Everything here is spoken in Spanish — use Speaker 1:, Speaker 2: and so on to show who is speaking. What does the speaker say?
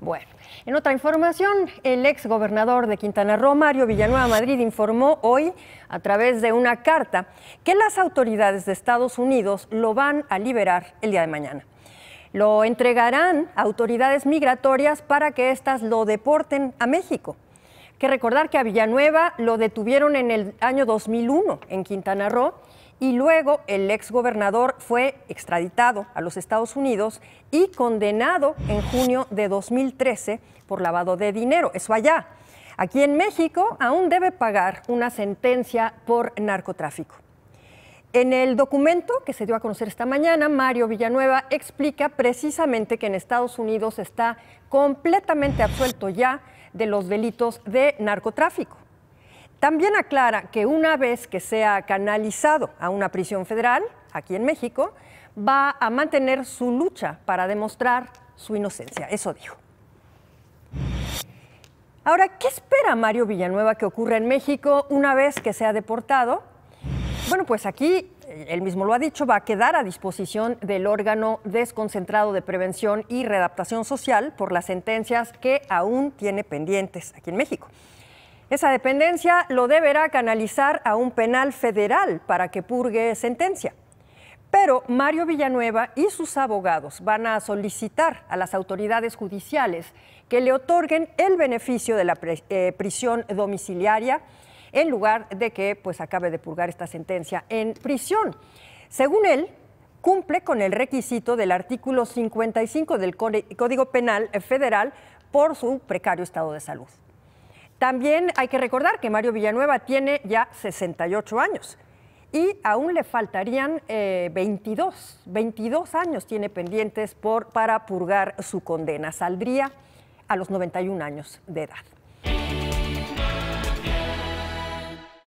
Speaker 1: Bueno, en otra información, el ex gobernador de Quintana Roo, Mario Villanueva Madrid, informó hoy a través de una carta que las autoridades de Estados Unidos lo van a liberar el día de mañana. Lo entregarán a autoridades migratorias para que éstas lo deporten a México. que recordar que a Villanueva lo detuvieron en el año 2001 en Quintana Roo y luego el exgobernador fue extraditado a los Estados Unidos y condenado en junio de 2013 por lavado de dinero, eso allá. Aquí en México aún debe pagar una sentencia por narcotráfico. En el documento que se dio a conocer esta mañana, Mario Villanueva explica precisamente que en Estados Unidos está completamente absuelto ya de los delitos de narcotráfico. También aclara que una vez que sea canalizado a una prisión federal, aquí en México, va a mantener su lucha para demostrar su inocencia. Eso dijo. Ahora, ¿qué espera Mario Villanueva que ocurra en México una vez que sea deportado? Bueno, pues aquí, eh, él mismo lo ha dicho, va a quedar a disposición del órgano desconcentrado de prevención y readaptación social por las sentencias que aún tiene pendientes aquí en México. Esa dependencia lo deberá canalizar a un penal federal para que purgue sentencia. Pero Mario Villanueva y sus abogados van a solicitar a las autoridades judiciales que le otorguen el beneficio de la eh, prisión domiciliaria en lugar de que pues acabe de purgar esta sentencia en prisión. Según él, cumple con el requisito del artículo 55 del Código Penal Federal por su precario estado de salud. También hay que recordar que Mario Villanueva tiene ya 68 años y aún le faltarían 22, eh, 22 años tiene pendientes por, para purgar su condena. Saldría a los 91 años de edad.